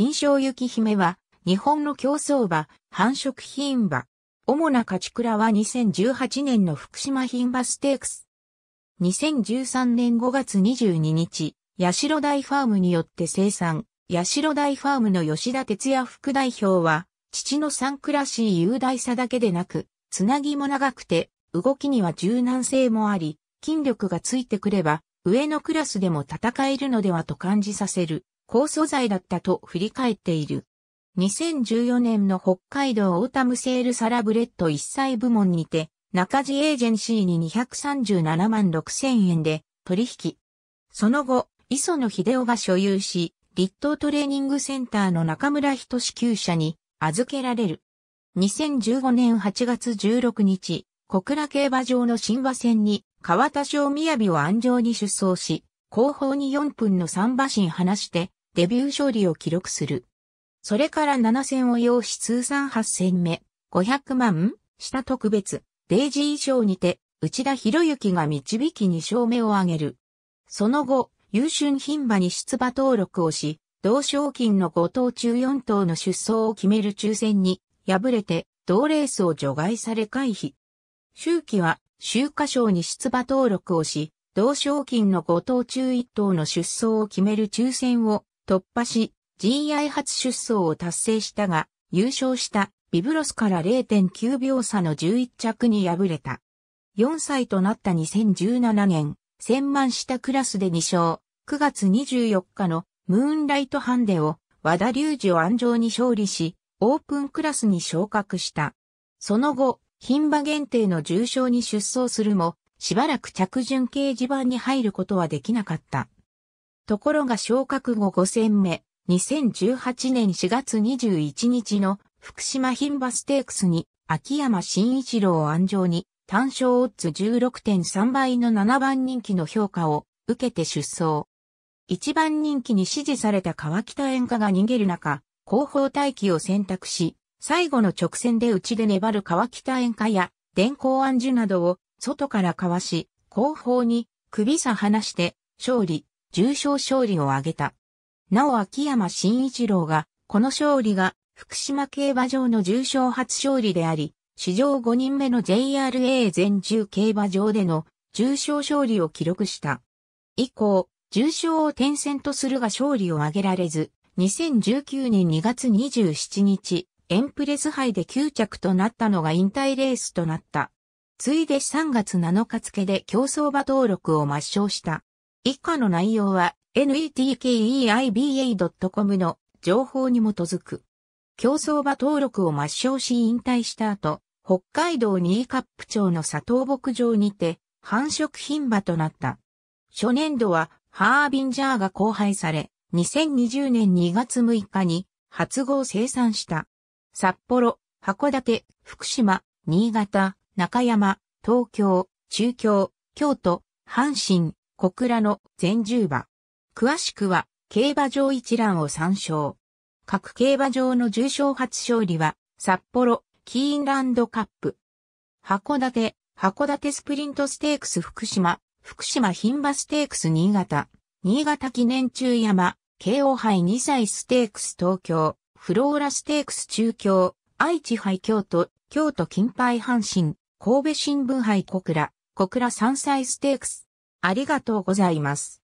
金賞雪姫は、日本の競走馬、繁殖牝馬。主な勝ち倉は2018年の福島牝馬ステークス。2013年5月22日、八代大ファームによって生産、八代大ファームの吉田哲也副代表は、父のサンクらしい雄大さだけでなく、つなぎも長くて、動きには柔軟性もあり、筋力がついてくれば、上のクラスでも戦えるのではと感じさせる、高素材だったと振り返っている。2014年の北海道オータムセールサラブレッド一歳部門にて、中地エージェンシーに237万6千円で取引。その後、磯野秀夫が所有し、立東トレーニングセンターの中村人支給者に預けられる。2015年8月16日、小倉競馬場の新馬戦に川田宮雅を安城に出走し、後方に4分の3馬身離してデビュー勝利を記録する。それから7戦を要し通算8戦目、500万、下特別、デイジー賞にて、内田博之が導き2勝目を挙げる。その後、優秀牝馬に出馬登録をし、同賞金の5等中4等の出走を決める抽選に、敗れて、同レースを除外され回避。周期は、周華賞に出馬登録をし、同賞金の5等中1等の出走を決める抽選を突破し、GI 初出走を達成したが、優勝したビブロスから0.9秒差の11着に敗れた。4歳となった2017年、1000万下クラスで2勝、9月24日のムーンライトハンデを和田隆二を安城に勝利し、オープンクラスに昇格した。その後、品馬限定の重賞に出走するも、しばらく着順掲示板に入ることはできなかった。ところが昇格後5戦目、2018年4月21日の福島牝馬ステークスに秋山慎一郎安城に単勝オッズ16.3倍の7番人気の評価を受けて出走。1番人気に支持された川北演歌が逃げる中、後方待機を選択し、最後の直線で内で粘る川北演歌や電光安樹などを外からかわし、後方に首差離して勝利。重賞勝利を挙げた。なお秋山慎一郎が、この勝利が福島競馬場の重賞初勝利であり、史上5人目の JRA 全中競馬場での重賞勝利を記録した。以降、重賞を転戦とするが勝利を挙げられず、2019年2月27日、エンプレス杯で9着となったのが引退レースとなった。ついで3月7日付で競争馬登録を抹消した。以下の内容は netkeiba.com の情報に基づく。競走馬登録を抹消し引退した後、北海道新カップ町の佐藤牧場にて繁殖牝馬となった。初年度はハービンジャーが交配され、2020年2月6日に発号生産した。札幌、函館、福島、新潟、中山、東京、中京、京都、阪神、小倉の全重馬。詳しくは、競馬場一覧を参照。各競馬場の重賞初勝利は、札幌、キーンランドカップ。函館、函館スプリントステークス福島、福島牝馬ステークス新潟、新潟記念中山、慶応杯2歳ステークス東京、フローラステークス中京、愛知杯京都、京都金杯阪神、神戸新聞杯小倉、小倉3歳ステークス。ありがとうございます。